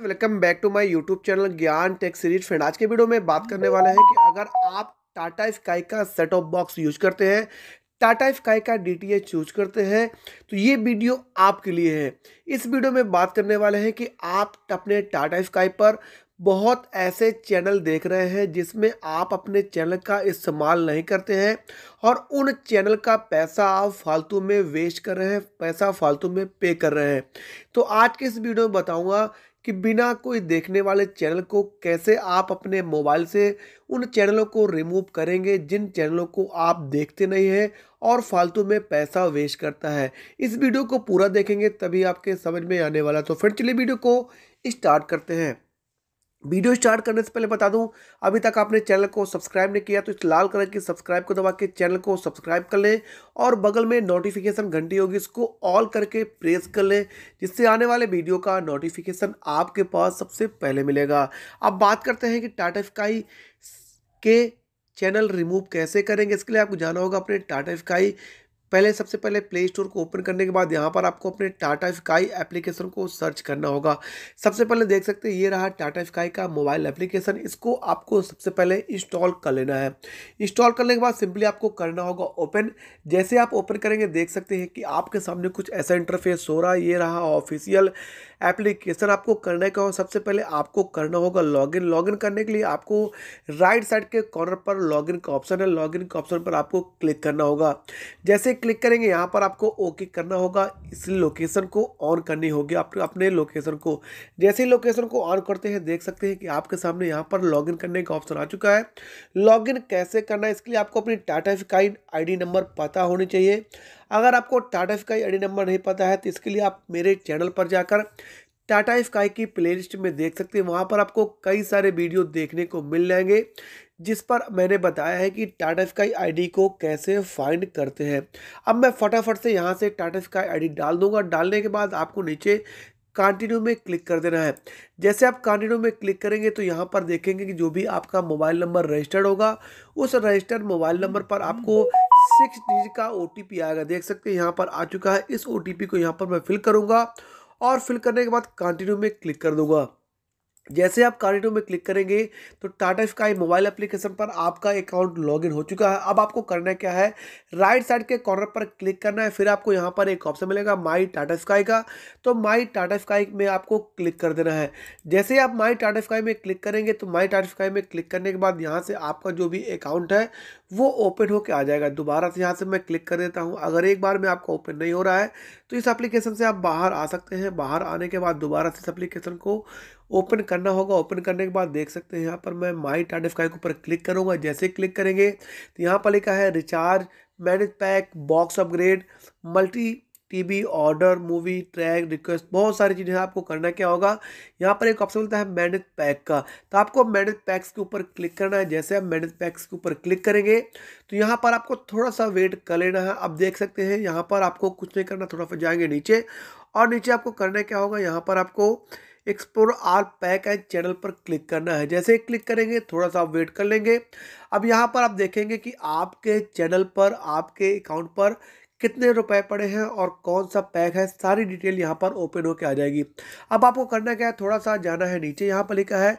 welcome back to my YouTube channel Gyan tech series friend आज के video में बात करने वाले हैं कि अगर आप टाटा स्काई का सेट ऑफ बॉक्स यूज करते हैं टाटा स्काई का डी टी एच यूज करते हैं तो ये वीडियो आपके लिए है इस वीडियो में बात करने वाले हैं कि आप अपने टाटा स्काई पर बहुत ऐसे चैनल देख रहे हैं जिसमें आप अपने चैनल का इस्तेमाल नहीं करते हैं और उन चैनल का पैसा आप फालतू में वेस्ट कर रहे हैं पैसा फालतू में पे कर रहे हैं तो आज के इस वीडियो में बताऊंगा कि बिना कोई देखने वाले चैनल को कैसे आप अपने मोबाइल से उन चैनलों को रिमूव करेंगे जिन चैनलों को आप देखते नहीं हैं और फालतू में पैसा वेस्ट करता है इस वीडियो को पूरा देखेंगे तभी आपके समझ में आने वाला तो फिर चलिए वीडियो को स्टार्ट करते हैं वीडियो स्टार्ट करने से पहले बता दूं अभी तक आपने चैनल को सब्सक्राइब नहीं किया तो इस लाल कलर की सब्सक्राइब को दबा के चैनल को सब्सक्राइब कर लें और बगल में नोटिफिकेशन घंटी होगी इसको ऑल करके प्रेस कर लें जिससे आने वाले वीडियो का नोटिफिकेशन आपके पास सबसे पहले मिलेगा अब बात करते हैं कि टाटा स्काई के चैनल रिमूव कैसे करेंगे इसके लिए आपको जाना होगा अपने टाटा स्काई पहले सबसे पहले प्ले स्टोर को ओपन करने के बाद यहाँ पर आपको अपने टाटा स्काई एप्लीकेशन को सर्च करना होगा सबसे पहले देख सकते हैं ये रहा टाटा स्काई का मोबाइल एप्लीकेशन इसको आपको सबसे पहले इंस्टॉल कर लेना है इंस्टॉल करने के बाद सिंपली आपको करना होगा ओपन जैसे आप ओपन करेंगे देख सकते हैं कि आपके सामने कुछ ऐसा इंटरफेस हो रहा है ये रहा ऑफिशियल एप्लीकेशन आपको करने का और सबसे पहले आपको करना होगा लॉगिन लॉगिन करने के लिए आपको राइट साइड के कॉर्नर पर लॉगिन का ऑप्शन है लॉगिन के ऑप्शन पर आपको क्लिक करना होगा जैसे क्लिक करेंगे यहाँ पर आपको ओके करना होगा इसलिए लोकेशन को ऑन करनी होगी आप अपने लोकेशन को जैसे ही लोकेशन को ऑन करते हैं देख सकते हैं कि आपके सामने यहाँ पर लॉगिन करने का ऑप्शन आ चुका है लॉगिन कैसे करना है इसके लिए आपको अपनी टाटा फिकाई आईडी नंबर पता होनी चाहिए अगर आपको टाटा फिकाई आईडी नंबर नहीं पता है तो इसके लिए आप मेरे चैनल पर जाकर टाटा स्काई की प्लेलिस्ट में देख सकते हैं वहाँ पर आपको कई सारे वीडियो देखने को मिल जाएंगे जिस पर मैंने बताया है कि टाटा स्काई आईडी को कैसे फाइंड करते हैं अब मैं फटाफट से यहाँ से टाटा स्काई आईडी डाल दूंगा डालने के बाद आपको नीचे कंटिन्यू में क्लिक कर देना है जैसे आप कंटिन्यू में क्लिक करेंगे तो यहाँ पर देखेंगे कि जो भी आपका मोबाइल नंबर रजिस्टर्ड होगा उस रजिस्टर्ड मोबाइल नंबर पर आपको सिक्स डिजिट का ओ आएगा देख सकते हैं यहाँ पर आ चुका है इस ओ को यहाँ पर मैं फिल करूँगा और फिल करने के बाद कंटिन्यू में क्लिक कर दूंगा जैसे आप कार्डिटो में क्लिक करेंगे तो टाटा स्काई मोबाइल एप्लीकेशन पर आपका अकाउंट लॉगिन हो चुका है अब आपको करना क्या है राइट साइड के कॉर्नर पर क्लिक करना है फिर आपको यहाँ पर एक ऑप्शन मिलेगा माई टाटा स्काई का तो माई टाटा स्काई में आपको क्लिक कर देना है जैसे आप माई टाटा स्काई में क्लिक करेंगे तो माई टाटा स्काई में क्लिक करने के बाद यहाँ से आपका जो भी अकाउंट है वो ओपन होकर आ जाएगा दोबारा से यहाँ से मैं क्लिक कर देता हूँ अगर एक बार में आपका ओपन नहीं हो रहा है तो इस एप्लीकेशन से आप बाहर आ सकते हैं बाहर आने के बाद दोबारा से इस एप्लीकेशन को ओपन करना होगा ओपन करने के बाद देख सकते हैं यहाँ पर मैं माई टाटा एफ के ऊपर क्लिक करूँगा जैसे क्लिक करेंगे तो यहाँ पर लिखा है recharge manage pack box upgrade multi TV order movie track request बहुत सारी चीज़ें आपको करना क्या होगा यहाँ पर एक ऑप्शन मिलता है मैनेज पैक का तो आपको मैनेज पैक्स के ऊपर क्लिक करना है जैसे आप मैनेज पैक्स के ऊपर क्लिक करेंगे तो यहाँ पर आपको थोड़ा सा वेट कर लेना है आप देख सकते हैं यहाँ पर आपको कुछ नहीं करना थोड़ा सा जाएंगे नीचे और नीचे आपको करना क्या होगा यहाँ पर आपको explore all pack and channel पर क्लिक करना है जैसे ही क्लिक करेंगे थोड़ा सा वेट कर लेंगे अब यहाँ पर आप देखेंगे कि आपके चैनल पर आपके अकाउंट पर कितने रुपए पड़े हैं और कौन सा पैक है सारी डिटेल यहाँ पर ओपन होकर आ जाएगी अब आपको करना क्या है थोड़ा सा जाना है नीचे यहाँ पर लिखा है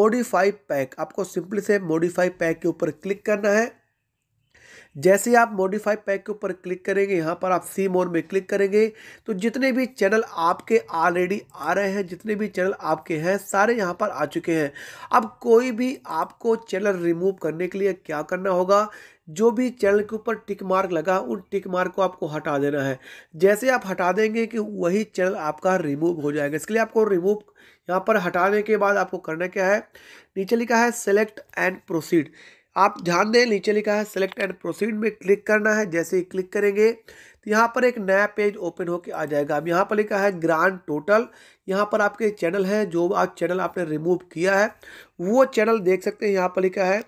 मोडिफाई पैक आपको सिंपली से मोडिफाई पैक के ऊपर क्लिक करना है जैसे आप मॉडिफाई पैक के ऊपर क्लिक करेंगे यहाँ पर आप सी मोड में क्लिक करेंगे तो जितने भी चैनल आपके ऑलरेडी आ रहे हैं जितने भी चैनल आपके हैं सारे यहाँ पर आ चुके हैं अब कोई भी आपको चैनल रिमूव करने के लिए क्या करना होगा जो भी चैनल के ऊपर टिक मार्क लगा उन टिक मार्क को आपको हटा देना है जैसे आप हटा देंगे कि वही चैनल आपका रिमूव हो जाएगा इसके लिए आपको रिमूव यहाँ पर हटाने के बाद आपको करना क्या है नीचे लिखा है सेलेक्ट एंड प्रोसीड आप ध्यान दें नीचे लिखा है सेलेक्ट एंड प्रोसीड में क्लिक करना है जैसे ही क्लिक करेंगे तो यहाँ पर एक नया पेज ओपन होकर आ जाएगा अब यहाँ पर लिखा है ग्रांड टोटल यहाँ पर आपके चैनल हैं जो आज चैनल आपने रिमूव किया है वो चैनल देख सकते हैं यहाँ पर लिखा है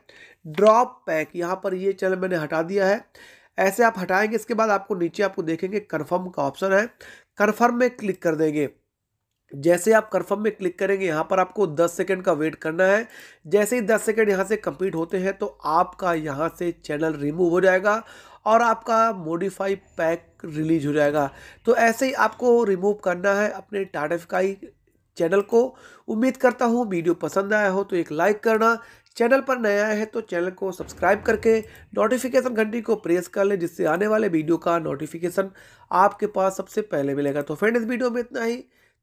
ड्रॉप पैक यहाँ पर ये चैनल मैंने हटा दिया है ऐसे आप हटाएंगे इसके बाद आपको नीचे आपको देखेंगे कन्फर्म का ऑप्शन है कन्फर्म में क्लिक कर देंगे जैसे आप कन्फर्म में क्लिक करेंगे यहाँ पर आपको 10 सेकंड का वेट करना है जैसे ही 10 सेकंड यहाँ से कंप्लीट होते हैं तो आपका यहाँ से चैनल रिमूव हो जाएगा और आपका मोडिफाई पैक रिलीज हो जाएगा तो ऐसे ही आपको रिमूव करना है अपने टाटाफिकाई चैनल को उम्मीद करता हूँ वीडियो पसंद आया हो तो एक लाइक करना चैनल पर नया है तो चैनल को सब्सक्राइब करके नोटिफिकेशन घंटी को प्रेस कर लें जिससे आने वाले वीडियो का नोटिफिकेशन आपके पास सबसे पहले मिलेगा तो फ्रेंड इस वीडियो में इतना ही